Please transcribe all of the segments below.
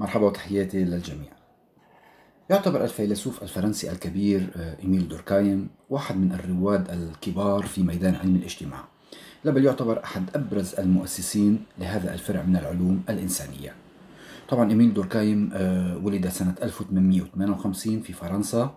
مرحبا وتحياتي للجميع يعتبر الفيلسوف الفرنسي الكبير آه، إيميل دوركايم واحد من الرواد الكبار في ميدان علم الاجتماع بل يعتبر أحد أبرز المؤسسين لهذا الفرع من العلوم الإنسانية طبعا إيميل دوركايم آه، ولد سنة 1858 في فرنسا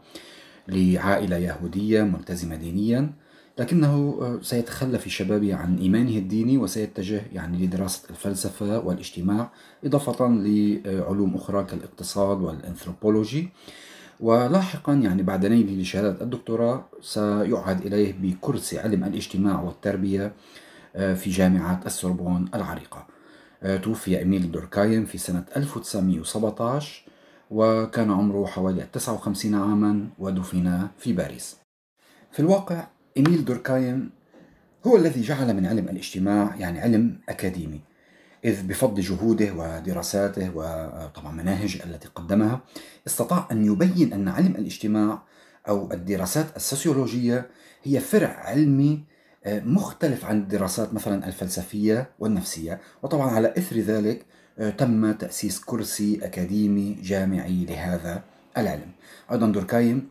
لعائلة يهودية ملتزمة دينيا لكنه آه، سيتخلى في شبابه عن إيمانه الديني وسيتجه يعني لدراسة الفلسفة والاجتماع إضافة لعلوم أخرى كالاقتصاد والأنثروبولوجي ولاحقا يعني بعد نيله لشهادة الدكتوراه سيعهد إليه بكرسي علم الاجتماع والتربية آه، في جامعة السوربون العريقة آه، توفي إميل دوركايم في سنة 1917 وكان عمره حوالي 59 عاما ودفن في باريس في الواقع إميل دوركايم هو الذي جعل من علم الاجتماع يعني علم أكاديمي إذ بفضل جهوده ودراساته وطبعا مناهج التي قدمها استطاع أن يبين أن علم الاجتماع أو الدراسات السوسيولوجية هي فرع علمي آه، مختلف عن الدراسات مثلا الفلسفية والنفسية وطبعا على إثر ذلك آه، تم تأسيس كرسي أكاديمي جامعي لهذا العلم أيضا دوركايم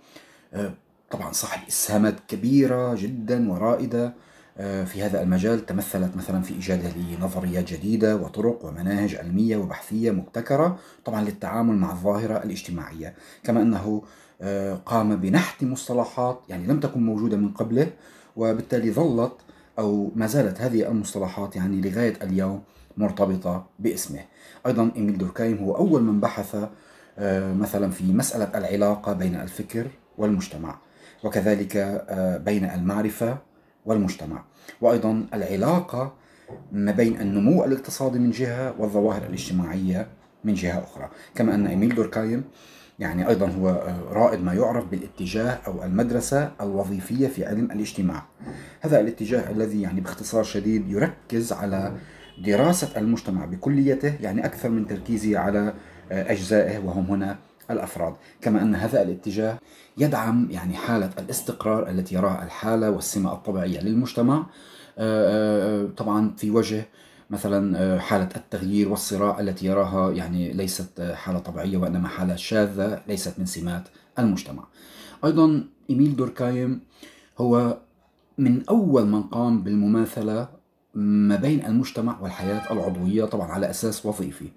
آه، طبعا صاحب إسهامات كبيرة جدا ورائدة آه، في هذا المجال تمثلت مثلا في إيجاده لنظريات جديدة وطرق ومناهج علمية وبحثية مبتكرة طبعا للتعامل مع الظاهرة الاجتماعية كما أنه آه، قام بنحت مصطلحات يعني لم تكن موجودة من قبله وبالتالي ظلت أو ما زالت هذه المصطلحات يعني لغاية اليوم مرتبطة باسمه أيضا ايميل دوركايم هو أول من بحث آه، مثلا في مسألة العلاقة بين الفكر والمجتمع وكذلك آه، بين المعرفة والمجتمع وأيضا العلاقة ما بين النمو الاقتصادي من جهة والظواهر الاجتماعية من جهة أخرى كما أن إيميل دوركايم يعني أيضا هو آه، رائد ما يعرف بالاتجاه أو المدرسة الوظيفية في علم الاجتماع هذا الاتجاه الذي يعني باختصار شديد يركز على دراسة المجتمع بكليته يعني أكثر من تركيزه على آه، أجزائه وهم هنا الأفراد كما أن هذا الاتجاه يدعم يعني حالة الاستقرار التي يراها الحالة والسمة الطبيعية للمجتمع آه، آه، طبعا في وجه مثلا آه، حالة التغيير والصراع التي يراها يعني ليست حالة طبيعية وإنما حالة شاذة ليست من سمات المجتمع أيضا إيميل دوركايم هو من أول من قام بالمماثلة ما بين المجتمع والحياة العضوية طبعا على أساس وظيفي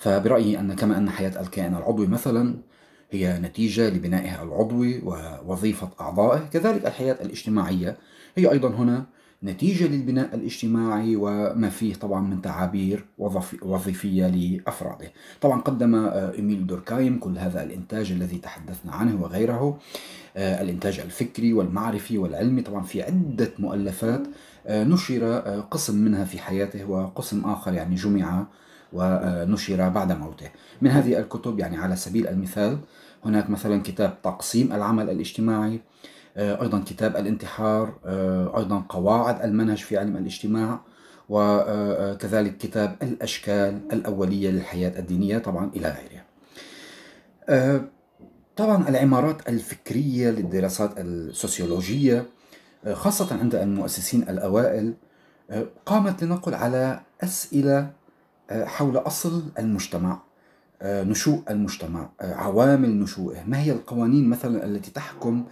فبرأيي أن كما أن حياة الكائن العضوي مثلا هي نتيجة لبنائها العضوي ووظيفة أعضائه كذلك الحياة الاجتماعية هي أيضا هنا نتيجة للبناء الاجتماعي وما فيه طبعا من تعابير وظيفية لأفراده طبعا قدم إميل آه، دوركايم كل هذا الإنتاج الذي تحدثنا عنه وغيره آه، الإنتاج الفكري والمعرفي والعلمي طبعا في عدة مؤلفات آه، نشر قسم منها في حياته وقسم آخر يعني جمع ونشر بعد موته من هذه الكتب يعني على سبيل المثال هناك مثلا كتاب تقسيم العمل الاجتماعي آه، أيضا كتاب الانتحار آه، أيضا قواعد المنهج في علم الاجتماع وكذلك آه، كتاب الأشكال الأولية للحياة الدينية طبعا إلى غيرها طبعا العمارات الفكرية للدراسات السوسيولوجية خاصة عند المؤسسين الأوائل قامت لنقل على أسئلة آه، حول أصل المجتمع آه، نشوء المجتمع آه، عوامل نشوءه ما هي القوانين مثلا التي تحكم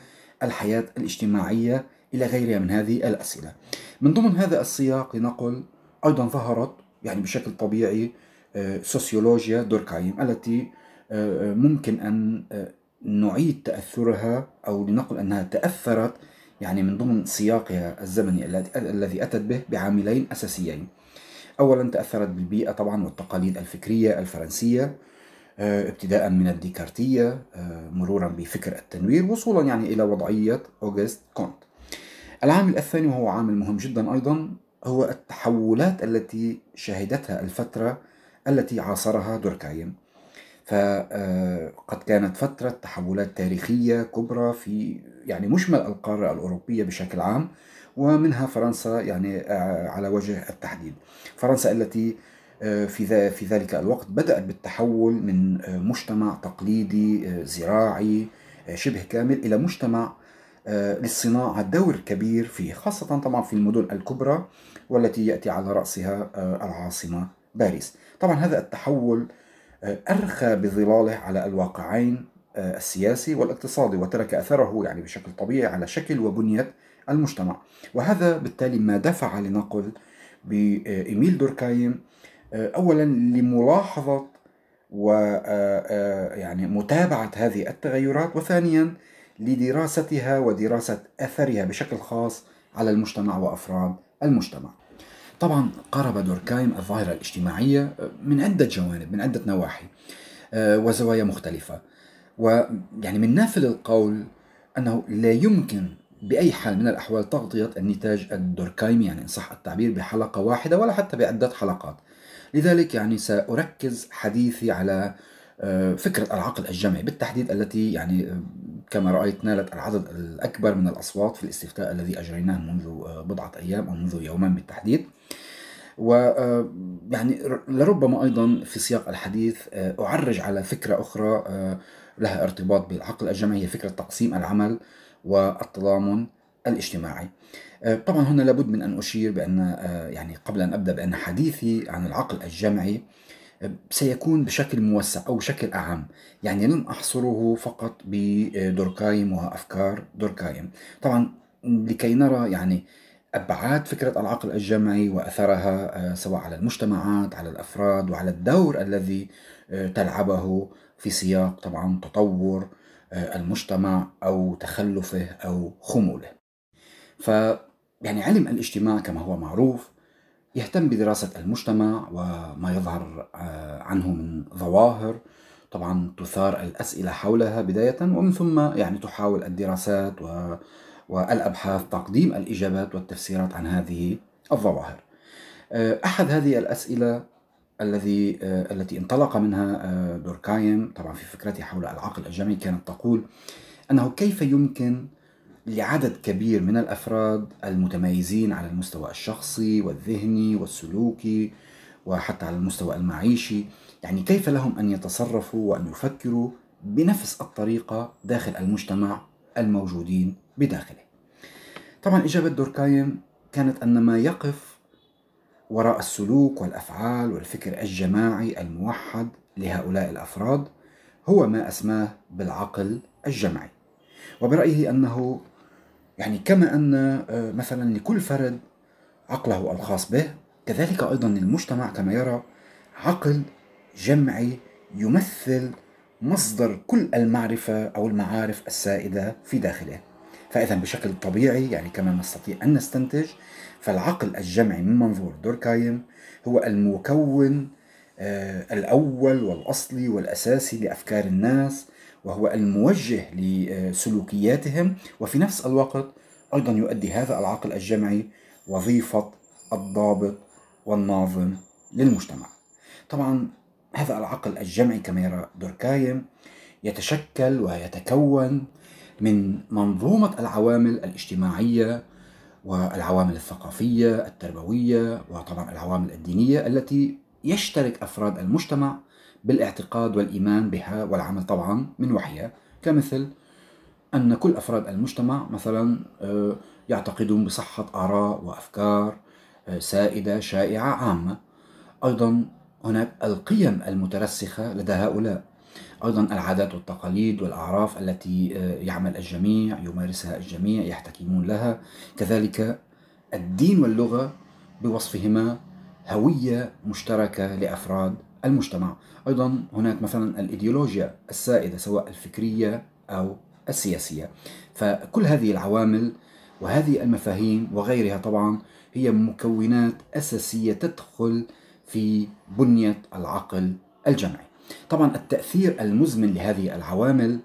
الحياة الاجتماعية إلى غيرها من هذه الأسئلة من ضمن هذا السياق لنقل أيضا ظهرت يعني بشكل طبيعي سوسيولوجيا دوركايم التي ممكن أن نعيد تأثرها أو لنقل أنها تأثرت يعني من ضمن سياقها الزمني الذي أتت به بعاملين أساسيين أولا تأثرت بالبيئة طبعا والتقاليد الفكرية الفرنسية آه، ابتداء من الديكارتية آه، مرورا بفكر التنوير وصولا يعني إلى وضعية أوغست كونت العامل الثاني وهو عامل مهم جدا أيضا هو التحولات التي شهدتها الفترة التي عاصرها دوركايم فقد آه، كانت فترة تحولات تاريخية كبرى في يعني مشمل القارة الأوروبية بشكل عام ومنها فرنسا يعني آه، على وجه التحديد فرنسا التي آه، في في ذلك الوقت بدأت بالتحول من آه، مجتمع تقليدي زراعي شبه كامل إلى مجتمع للصناعة دور كبير فيه خاصة طبعا في المدن الكبرى والتي يأتي على رأسها العاصمة باريس طبعا هذا التحول أرخى بظلاله على الواقعين السياسي والاقتصادي وترك أثره يعني بشكل طبيعي على شكل وبنية المجتمع وهذا بالتالي ما دفع لنقل بإيميل آه، دوركايم آه، أولا لملاحظة و آه، يعني متابعة هذه التغيرات وثانيا لدراستها ودراسة أثرها بشكل خاص على المجتمع وأفراد المجتمع طبعا قرب دوركايم الظاهرة الاجتماعية من عدة جوانب من عدة نواحي وزوايا مختلفة ويعني من نافل القول أنه لا يمكن بأي حال من الأحوال تغطية النتاج الدوركايمي يعني إن صح التعبير بحلقة واحدة ولا حتى بعدة حلقات لذلك يعني سأركز حديثي على آه، فكرة العقل الجمعي بالتحديد التي يعني آه، كما رأيت نالت العدد الأكبر من الأصوات في الاستفتاء الذي أجريناه منذ آه، بضعة أيام أو منذ يومين بالتحديد و يعني لربما أيضا في سياق الحديث أعرج على فكرة أخرى لها ارتباط بالعقل الجمعي هي فكرة تقسيم العمل والتضامن الاجتماعي آه، طبعا هنا لابد من أن أشير بأن آه، يعني قبل أن أبدأ بأن حديثي عن العقل الجمعي آه، سيكون بشكل موسع أو بشكل أعم يعني لن أحصره فقط بدوركايم وأفكار دوركايم طبعا لكي نرى يعني أبعاد فكرة العقل الجمعي وأثرها سواء على المجتمعات على الأفراد وعلى الدور الذي تلعبه في سياق طبعا تطور آه، المجتمع أو تخلفه أو خموله ف يعني علم الاجتماع كما هو معروف يهتم بدراسة المجتمع وما يظهر آه، عنه من ظواهر طبعا تثار الأسئلة حولها بداية ومن ثم يعني تحاول الدراسات و... والأبحاث تقديم الإجابات والتفسيرات عن هذه الظواهر آه، أحد هذه الأسئلة الذي آه، التي انطلق منها آه، دوركايم طبعا في فكرته حول العقل الجمعي كانت تقول انه كيف يمكن لعدد كبير من الافراد المتميزين على المستوى الشخصي والذهني والسلوكي وحتى على المستوى المعيشي يعني كيف لهم ان يتصرفوا وان يفكروا بنفس الطريقه داخل المجتمع الموجودين بداخله. طبعا اجابه دوركايم كانت ان ما يقف وراء السلوك والافعال والفكر الجماعي الموحد لهؤلاء الافراد هو ما اسماه بالعقل الجمعي وبرايه انه يعني كما ان آه، مثلا لكل فرد عقله الخاص به كذلك ايضا للمجتمع كما يرى عقل جمعي يمثل مصدر كل المعرفه او المعارف السائده في داخله فاذا بشكل طبيعي يعني كما نستطيع ان نستنتج فالعقل الجمعي من منظور دوركايم هو المكون آه، الأول والأصلي والأساسي لأفكار الناس وهو الموجه لسلوكياتهم وفي نفس الوقت أيضا يؤدي هذا العقل الجمعي وظيفة الضابط والناظم للمجتمع طبعا هذا العقل الجمعي كما يرى دوركايم يتشكل ويتكون من منظومة العوامل الاجتماعية والعوامل الثقافية التربوية وطبعا العوامل الدينية التي يشترك أفراد المجتمع بالاعتقاد والإيمان بها والعمل طبعا من وحيها كمثل أن كل أفراد المجتمع مثلا آه، يعتقدون بصحة آراء وأفكار آه، سائدة شائعة عامة أيضا هناك القيم المترسخة لدى هؤلاء أيضا العادات والتقاليد والأعراف التي آه، يعمل الجميع يمارسها الجميع يحتكمون لها كذلك الدين واللغة بوصفهما هوية مشتركة لأفراد المجتمع أيضا هناك مثلا الإيديولوجيا السائدة سواء الفكرية أو السياسية فكل هذه العوامل وهذه المفاهيم وغيرها طبعا هي مكونات أساسية تدخل في بنية العقل الجمعي طبعا التأثير المزمن لهذه العوامل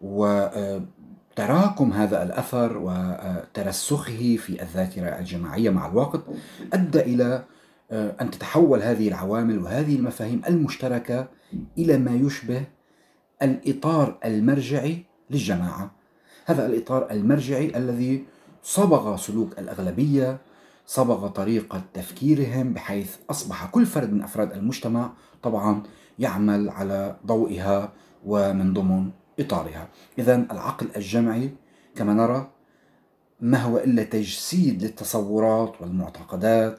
وتراكم آه، هذا الأثر وترسخه آه، في الذاكرة الجماعية مع الوقت أدى إلى آه، أن تتحول هذه العوامل وهذه المفاهيم المشتركة إلى ما يشبه الإطار المرجعي للجماعة هذا الإطار المرجعي الذي صبغ سلوك الأغلبية صبغ طريقة تفكيرهم بحيث أصبح كل فرد من أفراد المجتمع طبعا يعمل على ضوئها ومن ضمن إطارها إذا العقل الجمعي كما نرى ما هو إلا تجسيد للتصورات والمعتقدات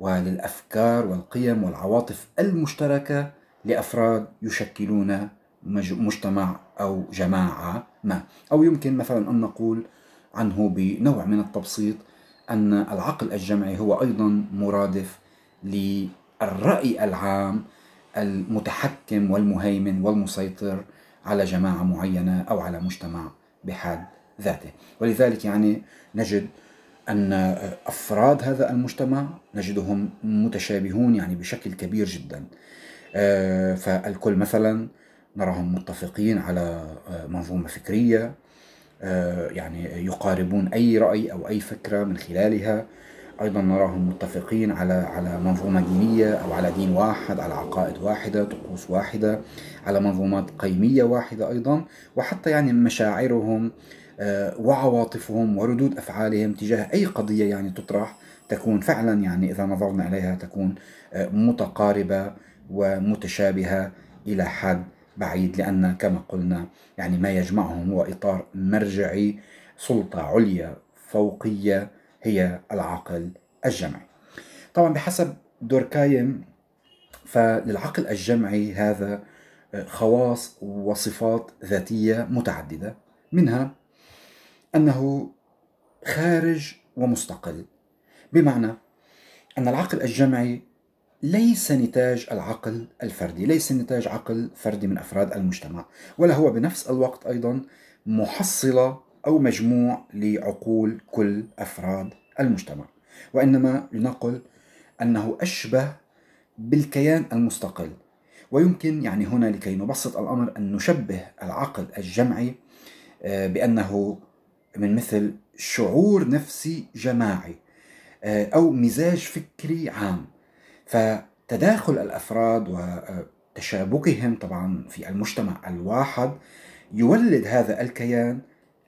وللأفكار والقيم والعواطف المشتركة لأفراد يشكلون مجتمع أو جماعة ما أو يمكن مثلا أن نقول عنه بنوع من التبسيط أن العقل الجمعي هو أيضا مرادف للرأي العام المتحكم والمهيمن والمسيطر على جماعة معينة أو على مجتمع بحد ذاته ولذلك يعني نجد أن أفراد هذا المجتمع نجدهم متشابهون يعني بشكل كبير جدا آه، فالكل مثلا نراهم متفقين على آه، منظومة فكرية آه، يعني يقاربون أي رأي أو أي فكرة من خلالها أيضا نراهم متفقين على على منظومة دينية أو على دين واحد على عقائد واحدة طقوس واحدة على منظومات قيمية واحدة أيضا وحتى يعني مشاعرهم آه، وعواطفهم وردود أفعالهم تجاه أي قضية يعني تطرح تكون فعلا يعني إذا نظرنا إليها تكون آه، متقاربة ومتشابهة إلى حد بعيد لأن كما قلنا يعني ما يجمعهم هو إطار مرجعي سلطة عليا فوقية هي العقل الجمعي طبعا بحسب دوركايم فللعقل الجمعي هذا آه، خواص وصفات ذاتية متعددة منها أنه خارج ومستقل بمعنى أن العقل الجمعي ليس نتاج العقل الفردي ليس نتاج عقل فردي من أفراد المجتمع ولا هو بنفس الوقت أيضا محصلة أو مجموع لعقول كل أفراد المجتمع وإنما لنقل أنه أشبه بالكيان المستقل ويمكن يعني هنا لكي نبسط الأمر أن نشبه العقل الجمعي آه، بأنه من مثل شعور نفسي جماعي آه، أو مزاج فكري عام فتداخل الافراد وتشابكهم طبعا في المجتمع الواحد يولد هذا الكيان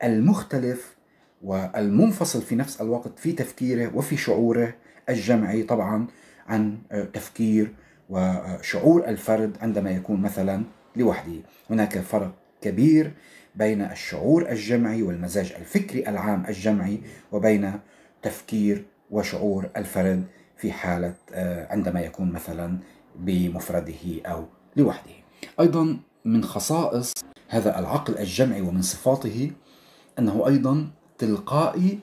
المختلف والمنفصل في نفس الوقت في تفكيره وفي شعوره الجمعي طبعا عن تفكير وشعور الفرد عندما يكون مثلا لوحده هناك فرق كبير بين الشعور الجمعي والمزاج الفكري العام الجمعي وبين تفكير وشعور الفرد في حالة آه، عندما يكون مثلا بمفرده أو لوحده أيضا من خصائص هذا العقل الجمعي ومن صفاته أنه أيضا تلقائي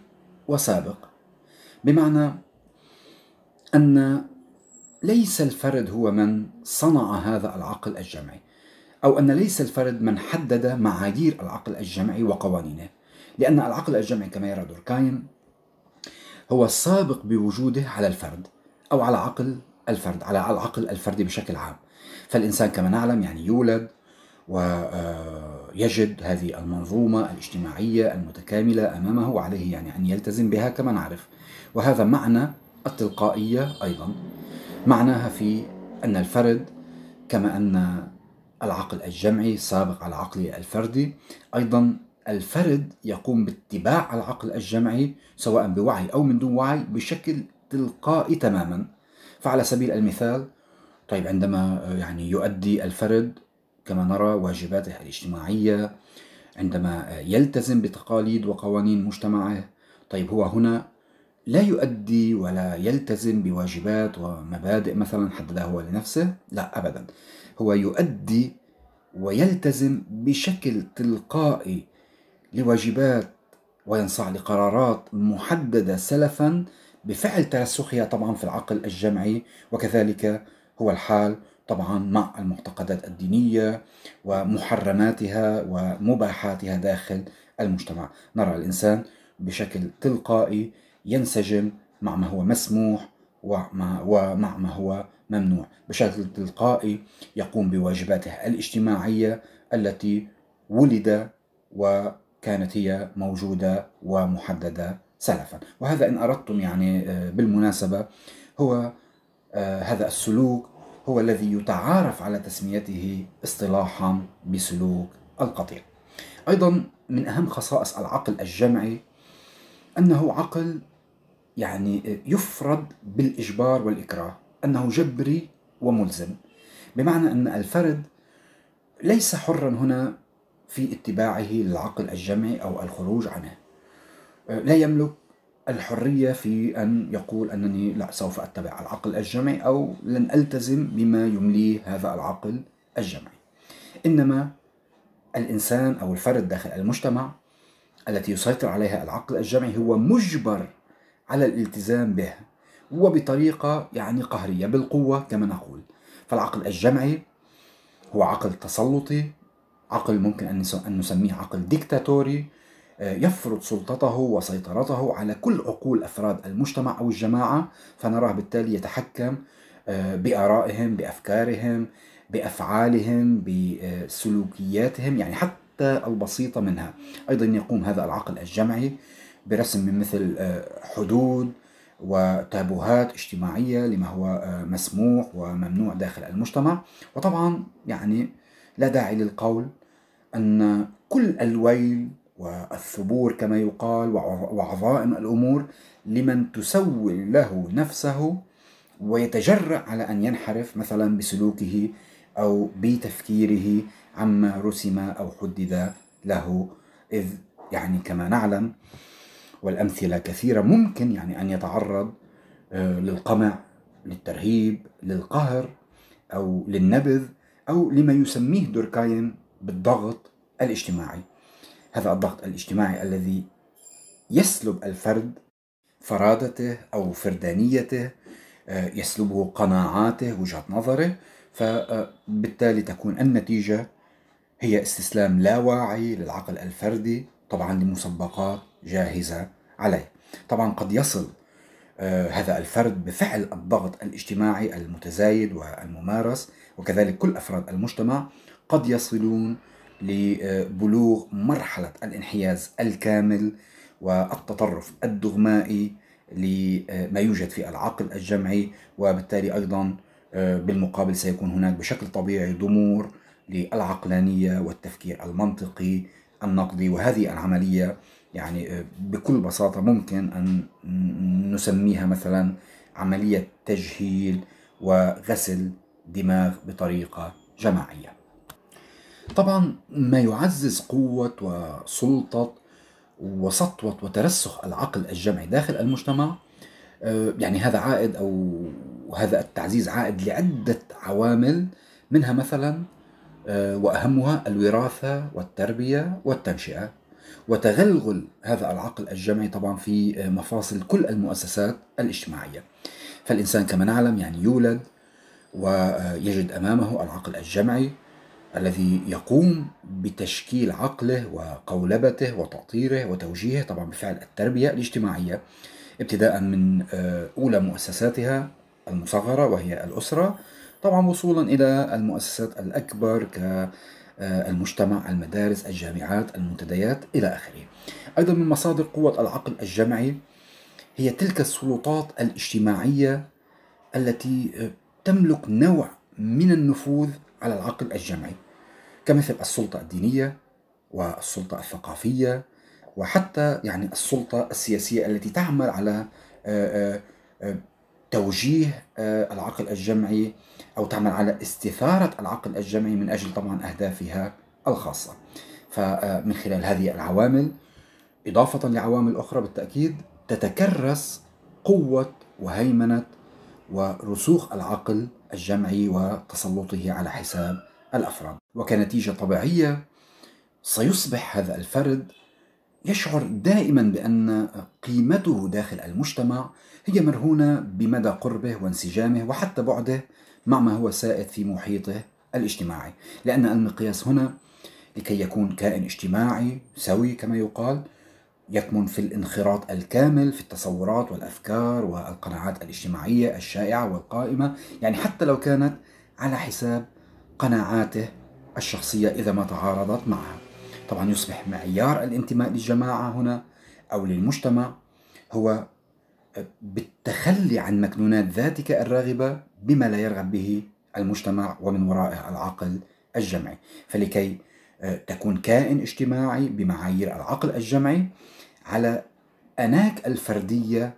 وسابق بمعنى أن ليس الفرد هو من صنع هذا العقل الجمعي أو أن ليس الفرد من حدد معايير العقل الجمعي وقوانينه لأن العقل الجمعي كما يرى دوركايم هو السابق بوجوده على الفرد أو على عقل الفرد على العقل الفردي بشكل عام فالإنسان كما نعلم يعني يولد ويجد آه، هذه المنظومة الاجتماعية المتكاملة أمامه وعليه يعني أن يلتزم بها كما نعرف وهذا معنى التلقائية أيضا معناها في أن الفرد كما أن العقل الجمعي سابق على العقل الفردي أيضا الفرد يقوم باتباع العقل الجمعي سواء بوعي أو من دون وعي بشكل تلقائي تماما فعلى سبيل المثال طيب عندما آه، يعني يؤدي الفرد كما نرى واجباته الاجتماعية عندما آه، يلتزم بتقاليد وقوانين مجتمعه طيب هو هنا لا يؤدي ولا يلتزم بواجبات ومبادئ مثلا حددها هو لنفسه لا أبدا هو يؤدي ويلتزم بشكل تلقائي لواجبات وينصاع لقرارات محددة سلفا بفعل ترسخها طبعا في العقل الجمعي وكذلك هو الحال طبعا مع المعتقدات الدينية ومحرماتها ومباحاتها داخل المجتمع نرى الإنسان بشكل تلقائي ينسجم مع ما هو مسموح ومع, ومع ما هو ممنوع بشكل تلقائي يقوم بواجباته الاجتماعية التي ولد و كانت هي موجودة ومحددة سلفا وهذا إن أردتم يعني آه، بالمناسبة هو آه، هذا السلوك هو الذي يتعارف على تسميته اصطلاحا بسلوك القطيع أيضا من أهم خصائص العقل الجمعي أنه عقل يعني آه، يفرض بالإجبار والإكراه أنه جبري وملزم بمعنى أن الفرد ليس حرا هنا في اتباعه للعقل الجمعي أو الخروج عنه أه، لا يملك الحرية في أن يقول أنني لا سوف أتبع العقل الجمعي أو لن ألتزم بما يمليه هذا العقل الجمعي إنما الإنسان أو الفرد داخل المجتمع التي يسيطر عليها العقل الجمعي هو مجبر على الالتزام به وبطريقة يعني قهرية بالقوة كما نقول فالعقل الجمعي هو عقل تسلطي عقل ممكن أن نسميه عقل ديكتاتوري آه، يفرض سلطته وسيطرته على كل عقول أفراد المجتمع أو الجماعة فنراه بالتالي يتحكم آه، بآرائهم بأفكارهم بأفعالهم بسلوكياتهم يعني حتى البسيطة منها أيضا يقوم هذا العقل الجمعي برسم مثل آه، حدود وتابوهات اجتماعية لما هو مسموح وممنوع داخل المجتمع وطبعا يعني لا داعي للقول أن كل الويل والثبور كما يقال وعظائم الأمور لمن تسول له نفسه ويتجرأ على أن ينحرف مثلا بسلوكه أو بتفكيره عما رسم أو حدد له إذ يعني كما نعلم والأمثلة كثيرة ممكن يعني أن يتعرض آه، للقمع للترهيب للقهر أو للنبذ أو لما يسميه دوركاين بالضغط الاجتماعي هذا الضغط الاجتماعي الذي يسلب الفرد فرادته او فردانيته آه، يسلبه قناعاته وجهه نظره فبالتالي آه، تكون النتيجه هي استسلام لا واعي للعقل الفردي طبعا لمسبقات جاهزه عليه طبعا قد يصل آه، هذا الفرد بفعل الضغط الاجتماعي المتزايد والممارس وكذلك كل افراد المجتمع قد يصلون لبلوغ مرحلة الانحياز الكامل والتطرف الدغمائي لما يوجد في العقل الجمعي وبالتالي أيضا آه، بالمقابل سيكون هناك بشكل طبيعي ضمور للعقلانية والتفكير المنطقي النقدي وهذه العملية يعني آه، بكل بساطة ممكن أن نسميها مثلا عملية تجهيل وغسل دماغ بطريقة جماعية طبعا ما يعزز قوة وسلطة وسطوة وترسخ العقل الجمعي داخل المجتمع آه، يعني هذا عائد أو هذا التعزيز عائد لعدة عوامل منها مثلا آه، وأهمها الوراثة والتربية والتنشئة وتغلغل هذا العقل الجمعي طبعا في آه، مفاصل كل المؤسسات الاجتماعية فالإنسان كما نعلم يعني يولد ويجد أمامه العقل الجمعي الذي يقوم بتشكيل عقله وقولبته وتأطيره وتوجيهه طبعا بفعل التربية الاجتماعية ابتداء من آه، أولى مؤسساتها المصغرة وهي الأسرة طبعا وصولا إلى المؤسسات الأكبر كالمجتمع آه، المدارس الجامعات المنتديات إلى آخره أيضا من مصادر قوة العقل الجمعي هي تلك السلطات الاجتماعية التي آه، تملك نوع من النفوذ على العقل الجمعي كمثل السلطة الدينية والسلطة الثقافية وحتى يعني السلطة السياسية التي تعمل على آه، آه، آه، توجيه العقل الجمعي أو تعمل على استثارة العقل الجمعي من أجل طبعا أهدافها الخاصة فمن خلال هذه العوامل إضافة لعوامل أخرى بالتأكيد تتكرس قوة وهيمنة ورسوخ العقل الجمعي وتسلطه على حساب الأفراد وكنتيجة طبيعية سيصبح هذا الفرد يشعر دائما بأن قيمته داخل المجتمع هي مرهونة بمدى قربه وانسجامه وحتى بعده مع ما هو سائد في محيطه الاجتماعي لأن المقياس هنا لكي يكون كائن اجتماعي سوي كما يقال يكمن في الانخراط الكامل في التصورات والافكار والقناعات الاجتماعيه الشائعه والقائمه، يعني حتى لو كانت على حساب قناعاته الشخصية إذا ما تعارضت معها طبعا يصبح معيار الانتماء للجماعة هنا أو للمجتمع هو بالتخلي عن مكنونات ذاتك الراغبة بما لا يرغب به المجتمع ومن ورائه العقل الجمعي فلكي آه، تكون كائن اجتماعي بمعايير العقل الجمعي على أناك الفردية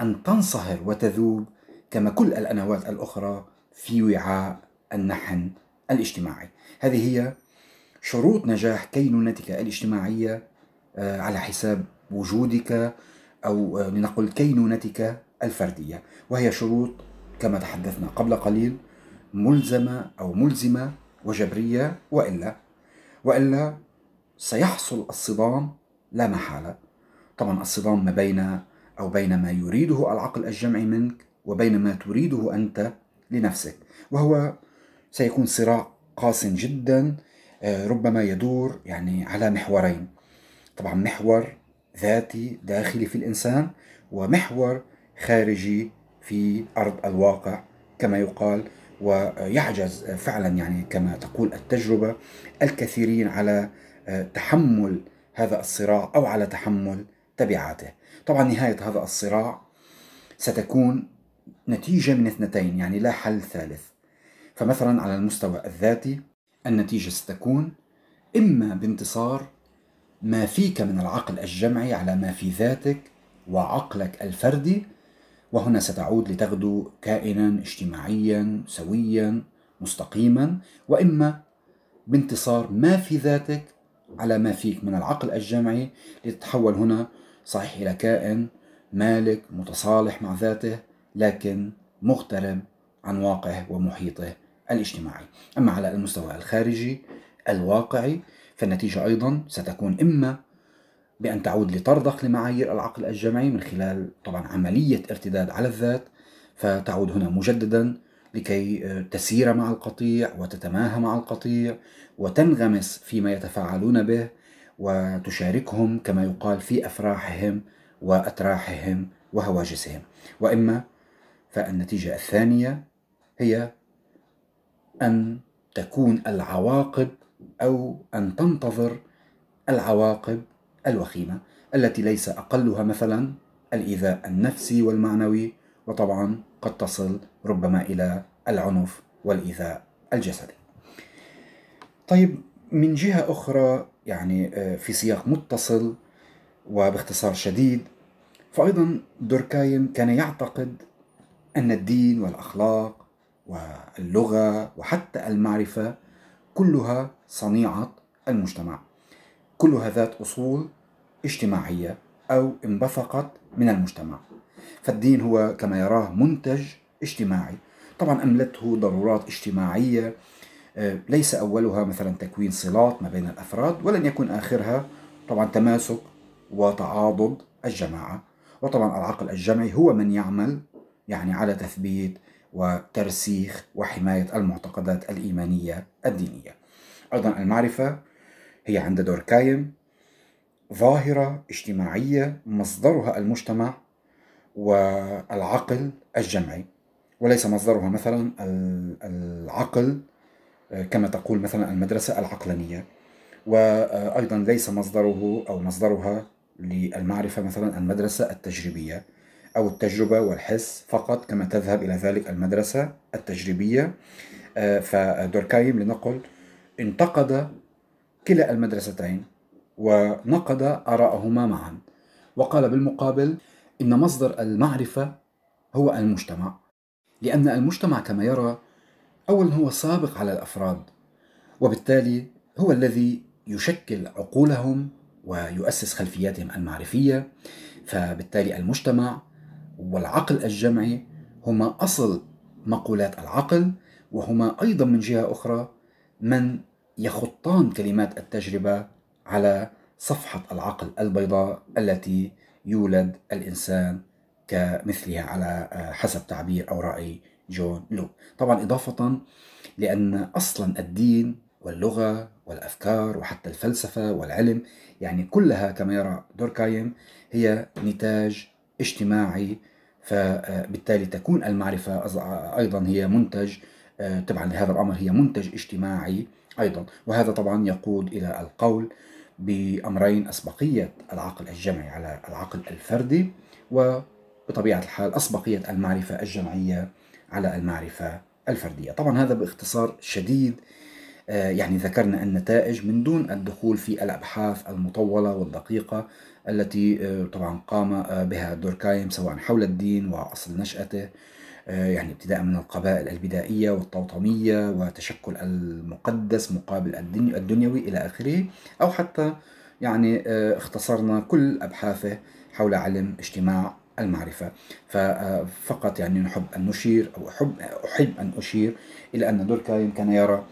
أن تنصهر وتذوب كما كل الأنوات الأخرى في وعاء النحن الاجتماعي هذه هي شروط نجاح كينونتك الاجتماعية آه، على حساب وجودك أو آه، لنقل كينونتك الفردية وهي شروط كما تحدثنا قبل قليل ملزمة أو ملزمة وجبرية وإلا وإلا سيحصل الصدام لا محالة طبعا الصدام ما بين أو بين ما يريده العقل الجمعي منك وبين ما تريده أنت لنفسك وهو سيكون صراع قاس جدا آه، ربما يدور يعني على محورين طبعا محور ذاتي داخلي في الإنسان ومحور خارجي في أرض الواقع كما يقال ويعجز فعلا يعني كما تقول التجربة الكثيرين على آه، تحمل هذا الصراع أو على تحمل تبعاته طبعا نهاية هذا الصراع ستكون نتيجة من اثنتين يعني لا حل ثالث فمثلا على المستوى الذاتي النتيجة ستكون إما بانتصار ما فيك من العقل الجمعي على ما في ذاتك وعقلك الفردي وهنا ستعود لتغدو كائنا اجتماعيا سويا مستقيما واما بانتصار ما في ذاتك على ما فيك من العقل الجمعي لتتحول هنا صحيح الى كائن مالك متصالح مع ذاته لكن مغترب عن واقعه ومحيطه الاجتماعي أما على المستوى الخارجي الواقعي فالنتيجة أيضا ستكون إما بأن تعود لترضخ لمعايير العقل الجمعي من خلال طبعا عملية ارتداد على الذات فتعود هنا مجددا لكي آه، تسير مع القطيع وتتماهى مع القطيع وتنغمس فيما يتفاعلون به وتشاركهم كما يقال في افراحهم واتراحهم وهواجسهم واما فالنتيجه الثانيه هي أن تكون العواقب أو أن تنتظر العواقب الوخيمة التي ليس أقلها مثلا الإيذاء النفسي والمعنوي وطبعا قد تصل ربما إلى العنف والإيذاء الجسدي. طيب من جهة أخرى يعني آه، في سياق متصل وباختصار شديد فأيضا دوركايم كان يعتقد أن الدين والأخلاق واللغة وحتى المعرفة كلها صنيعة المجتمع كلها ذات أصول اجتماعية أو انبثقت من المجتمع فالدين هو كما يراه منتج اجتماعي طبعا أملته ضرورات اجتماعية آه، ليس أولها مثلا تكوين صلات ما بين الأفراد ولن يكون آخرها طبعا تماسك وتعاضد الجماعة وطبعا العقل الجمعي هو من يعمل يعني على تثبيت وترسيخ وحماية المعتقدات الإيمانية الدينية أيضا المعرفة هي عند دور كايم ظاهرة اجتماعية مصدرها المجتمع والعقل الجمعي وليس مصدرها مثلا العقل كما تقول مثلا المدرسة العقلانية وأيضا ليس مصدره أو مصدرها للمعرفة مثلا المدرسة التجريبية أو التجربة والحس فقط كما تذهب إلى ذلك المدرسة التجريبية آه، فدوركايم لنقل انتقد كلا المدرستين ونقد آراءهما معا وقال بالمقابل إن مصدر المعرفة هو المجتمع لأن المجتمع كما يرى أولا هو سابق على الأفراد وبالتالي هو الذي يشكل عقولهم ويؤسس خلفياتهم المعرفية فبالتالي المجتمع والعقل الجمعي هما أصل مقولات العقل وهما أيضا من جهة أخرى من يخطان كلمات التجربة على صفحة العقل البيضاء التي يولد الإنسان كمثلها على آه، حسب تعبير أو رأي جون لو طبعا إضافة لأن أصلا الدين واللغة والأفكار وحتى الفلسفة والعلم يعني كلها كما يرى دوركايم هي نتاج اجتماعي فبالتالي تكون المعرفة أيضا هي منتج تبعا آه، لهذا الأمر هي منتج اجتماعي أيضا وهذا طبعا يقود إلى القول بأمرين أسبقية العقل الجمعي على العقل الفردي وبطبيعة الحال أسبقية المعرفة الجمعية على المعرفة الفردية طبعا هذا باختصار شديد آه، يعني ذكرنا النتائج من دون الدخول في الأبحاث المطولة والدقيقة التي آه، طبعا قام آه، بها دوركايم سواء حول الدين وأصل نشأته يعني ابتداء من القبائل البدائية والطوطمية وتشكل المقدس مقابل الدنيوي إلى آخره أو حتى يعني اختصرنا كل أبحاثه حول علم اجتماع المعرفة فقط يعني نحب أن نشير أو أحب, أحب أن أشير إلى أن دوركايم كان يرى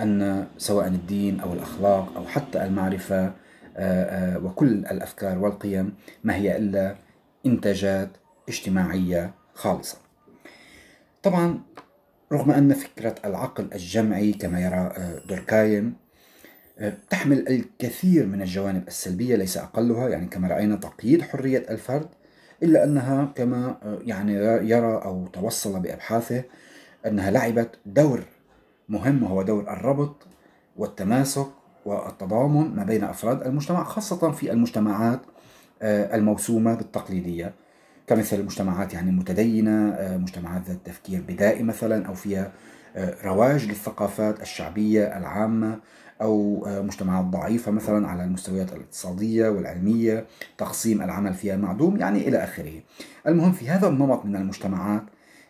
أن سواء الدين أو الأخلاق أو حتى المعرفة آه، آه، وكل الأفكار والقيم ما هي إلا إنتاجات اجتماعية خالصة طبعا رغم أن فكرة العقل الجمعي كما يرى آه، دوركايم تحمل الكثير من الجوانب السلبية ليس أقلها يعني كما رأينا تقييد حرية الفرد إلا أنها كما يعني يرى أو توصل بأبحاثه أنها لعبت دور مهم هو دور الربط والتماسك والتضامن ما بين أفراد المجتمع خاصة في المجتمعات آه، الموسومة بالتقليدية كمثل المجتمعات يعني المتدينة آه، مجتمعات ذات تفكير بدائي مثلا أو فيها آه، رواج للثقافات الشعبية العامة أو مجتمعات ضعيفة مثلا على المستويات الاقتصادية والعلمية تقسيم العمل فيها معدوم يعني إلى آخره المهم في هذا النمط من المجتمعات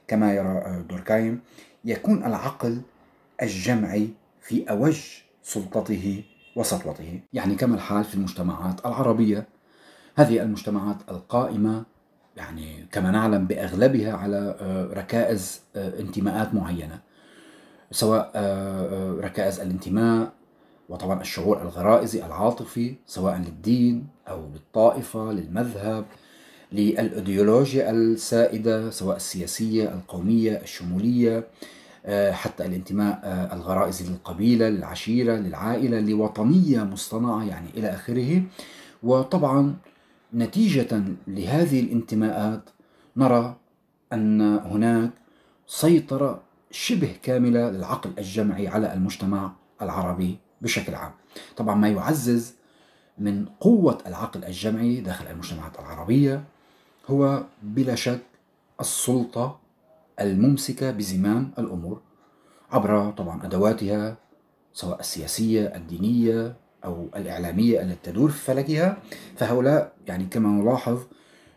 كما يرى دوركايم يكون العقل الجمع في أوج سلطته وسطوته يعني كما الحال في المجتمعات العربية هذه المجتمعات القائمة يعني كما نعلم بأغلبها على آه، ركائز آه، انتماءات معينة سواء آه، ركائز الانتماء وطبعا الشعور الغرائزي العاطفي سواء للدين أو للطائفة للمذهب للأيديولوجيا السائدة سواء السياسية القومية الشمولية آه، حتى الانتماء آه، الغرائز للقبيلة للعشيرة للعائلة لوطنية مصطنعة يعني إلى آخره وطبعا نتيجة لهذه الانتماءات نرى أن هناك سيطرة شبه كاملة للعقل الجمعي على المجتمع العربي بشكل عام طبعا ما يعزز من قوة العقل الجمعي داخل المجتمعات العربية هو بلا شك السلطة الممسكة بزمام الأمور عبر طبعا أدواتها سواء السياسية الدينية أو الإعلامية التي تدور في فلكها فهؤلاء يعني كما نلاحظ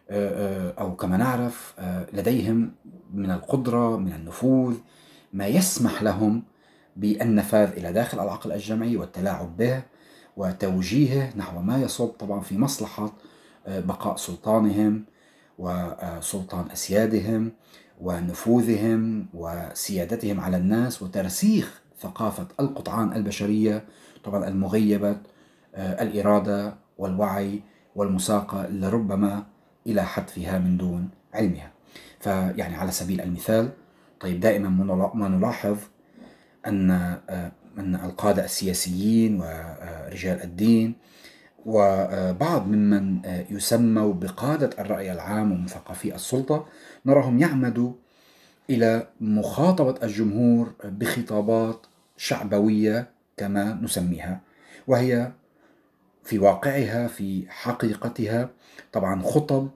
آه، آه، أو كما نعرف آه، لديهم من القدرة من النفوذ ما يسمح لهم بالنفاذ إلى داخل العقل الجمعي والتلاعب به وتوجيهه نحو ما يصب طبعا في مصلحة بقاء سلطانهم وسلطان أسيادهم ونفوذهم وسيادتهم على الناس وترسيخ ثقافة القطعان البشرية طبعا المغيبة آه، الإرادة والوعي والمساقة لربما إلى حتفها من دون علمها فيعني على سبيل المثال طيب دائما ما نلاحظ أن آه، أن القادة السياسيين ورجال آه، الدين وبعض ممن يسموا بقادة الرأي العام ومثقفي السلطة نراهم يعمدوا إلى مخاطبة الجمهور بخطابات شعبوية كما نسميها وهي في واقعها في حقيقتها طبعا خطب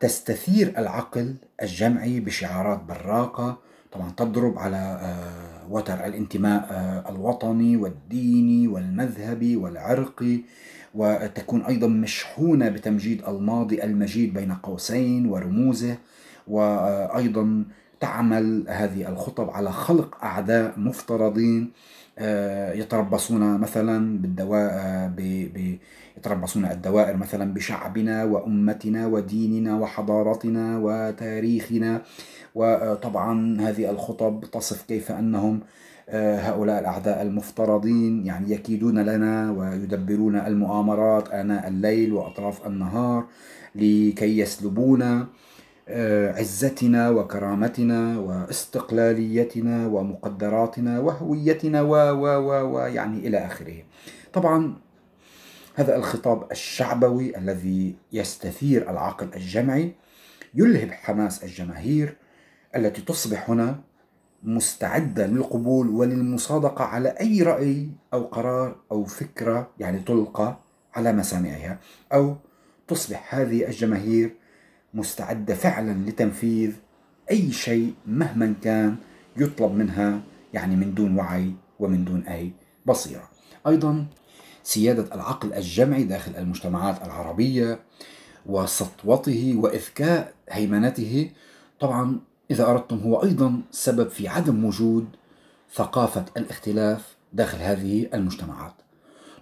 تستثير العقل الجمعي بشعارات براقة طبعا تضرب على آه، وتر الانتماء آه، الوطني والديني والمذهبي والعرقي وتكون أيضا مشحونة بتمجيد الماضي المجيد بين قوسين ورموزه وأيضا تعمل هذه الخطب على خلق أعداء مفترضين آه، يتربصون مثلا بالدواء آه، يتربصون الدوائر مثلا بشعبنا وأمتنا وديننا وحضارتنا وتاريخنا وطبعا هذه الخطب تصف كيف أنهم آه، هؤلاء الأعداء المفترضين يعني يكيدون لنا ويدبرون المؤامرات آناء الليل وأطراف النهار لكي يسلبونا آه، عزتنا وكرامتنا واستقلاليتنا ومقدراتنا وهويتنا و و و ويعني إلى آخره طبعا هذا الخطاب الشعبوي الذي يستثير العقل الجمعي يلهب حماس الجماهير التي تصبح هنا مستعدة للقبول وللمصادقة على أي رأي أو قرار أو فكرة يعني تلقى على مسامعها أو تصبح هذه الجماهير مستعدة فعلا لتنفيذ أي شيء مهما كان يطلب منها يعني من دون وعي ومن دون أي بصيرة أيضا سيادة العقل الجمعي داخل المجتمعات العربية وسطوته وإذكاء هيمنته طبعا إذا أردتم هو أيضا سبب في عدم وجود ثقافة الاختلاف داخل هذه المجتمعات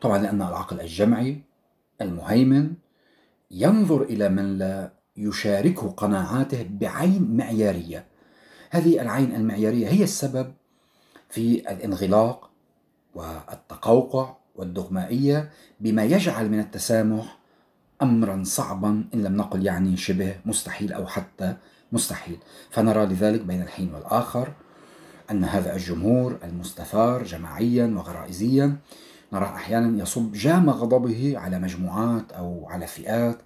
طبعا لأن العقل الجمعي المهيمن ينظر إلى من لا يشاركه قناعاته بعين معيارية هذه العين المعيارية هي السبب في الانغلاق والتقوقع والدغمائية بما يجعل من التسامح أمرا صعبا إن لم نقل يعني شبه مستحيل أو حتى مستحيل فنرى لذلك بين الحين والآخر أن هذا الجمهور المستثار جماعيا وغرائزيا نراه أحيانا يصب جام غضبه على مجموعات أو على فئات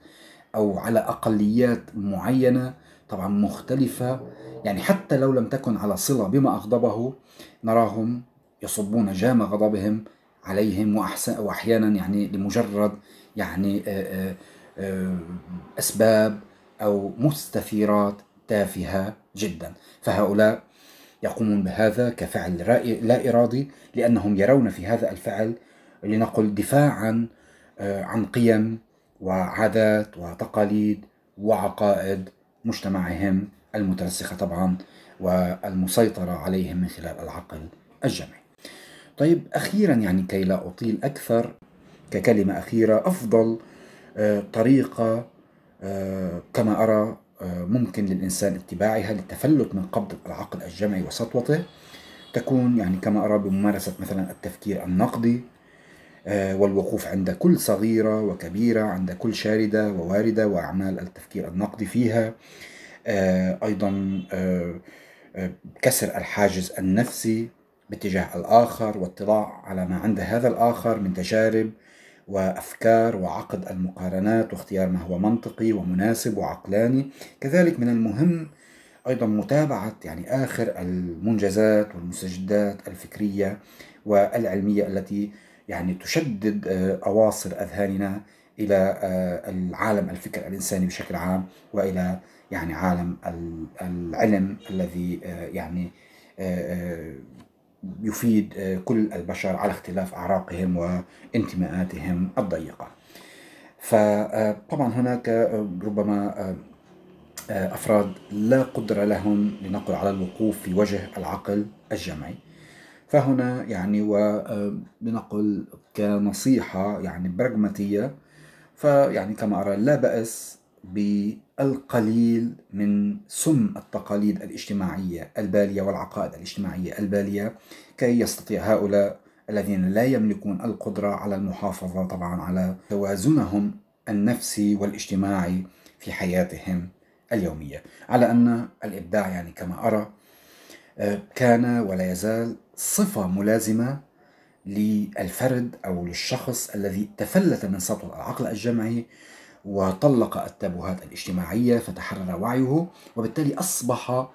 أو على أقليات معينة طبعا مختلفة يعني حتى لو لم تكن على صلة بما أغضبه نراهم يصبون جام غضبهم عليهم وأحسن وأحيانا يعني لمجرد يعني أسباب أو مستثيرات تافهة جدا فهؤلاء يقومون بهذا كفعل لا إرادي لأنهم يرون في هذا الفعل لنقل دفاعا آه، عن قيم وعادات وتقاليد وعقائد مجتمعهم المترسخة طبعا والمسيطرة عليهم من خلال العقل الجمعي طيب أخيرا يعني كي لا أطيل أكثر ككلمة أخيرة أفضل آه، طريقة آه، كما أرى ممكن للإنسان اتباعها للتفلت من قبضة العقل الجمعي وسطوته تكون يعني كما أرى بممارسة مثلا التفكير النقدي آه، والوقوف عند كل صغيرة وكبيرة عند كل شاردة وواردة وأعمال التفكير النقدي فيها آه، أيضا آه، كسر الحاجز النفسي باتجاه الآخر والاطلاع على ما عند هذا الآخر من تجارب وأفكار وعقد المقارنات واختيار ما هو منطقي ومناسب وعقلاني كذلك من المهم أيضا متابعة يعني آخر المنجزات والمستجدات الفكرية والعلمية التي يعني تشدد آه، أواصر أذهاننا إلى آه، العالم الفكر الإنساني بشكل عام وإلى يعني عالم العلم الذي آه، يعني يفيد آه، كل البشر على اختلاف أعراقهم وانتماءاتهم الضيقة فطبعا آه، هناك آه، ربما أفراد لا قدرة لهم لنقل على الوقوف في وجه العقل الجمعي فهنا يعني ولنقل كنصيحة يعني براغماتية فيعني كما أرى لا بأس بالقليل من سم التقاليد الاجتماعية البالية والعقائد الاجتماعية البالية كي يستطيع هؤلاء الذين لا يملكون القدرة على المحافظة طبعا على توازنهم النفسي والاجتماعي في حياتهم اليومية على أن الإبداع يعني كما أرى آه، كان ولا يزال صفة ملازمة للفرد أو للشخص الذي تفلت من سطوة العقل الجمعي وطلق التابوهات الاجتماعية فتحرر وعيه وبالتالي أصبح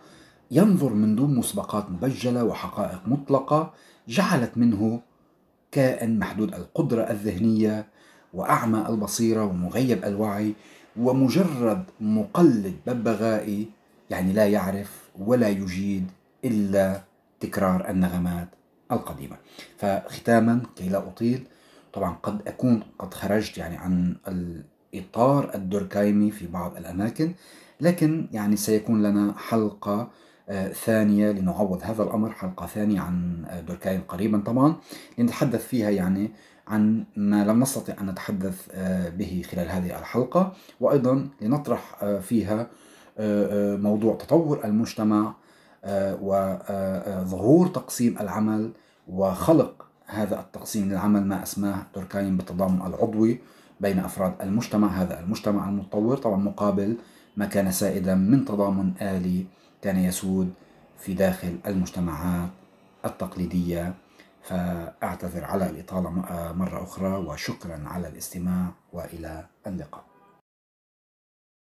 ينظر من دون مسبقات مبجلة وحقائق مطلقة جعلت منه كائن محدود القدرة الذهنية وأعمى البصيرة ومغيب الوعي ومجرد مقلد ببغائي يعني لا يعرف ولا يجيد إلا تكرار النغمات القديمة فختاما كي لا أطيل طبعا قد أكون قد خرجت يعني عن إطار الدركايمي في بعض الأماكن لكن يعني سيكون لنا حلقة آه، ثانية لنعوض هذا الأمر حلقة ثانية عن آه، دركايم قريبا طبعا لنتحدث فيها يعني عن ما لم نستطع أن نتحدث آه، به خلال هذه الحلقة وأيضا لنطرح فيها موضوع تطور المجتمع وظهور تقسيم العمل وخلق هذا التقسيم للعمل ما أسماه دركايم بالتضامن العضوي بين أفراد المجتمع هذا المجتمع المتطور طبعا مقابل ما كان سائدا من تضامن آلي كان يسود في داخل المجتمعات التقليدية فأعتذر على الإطالة مرة أخرى وشكرا على الاستماع وإلى اللقاء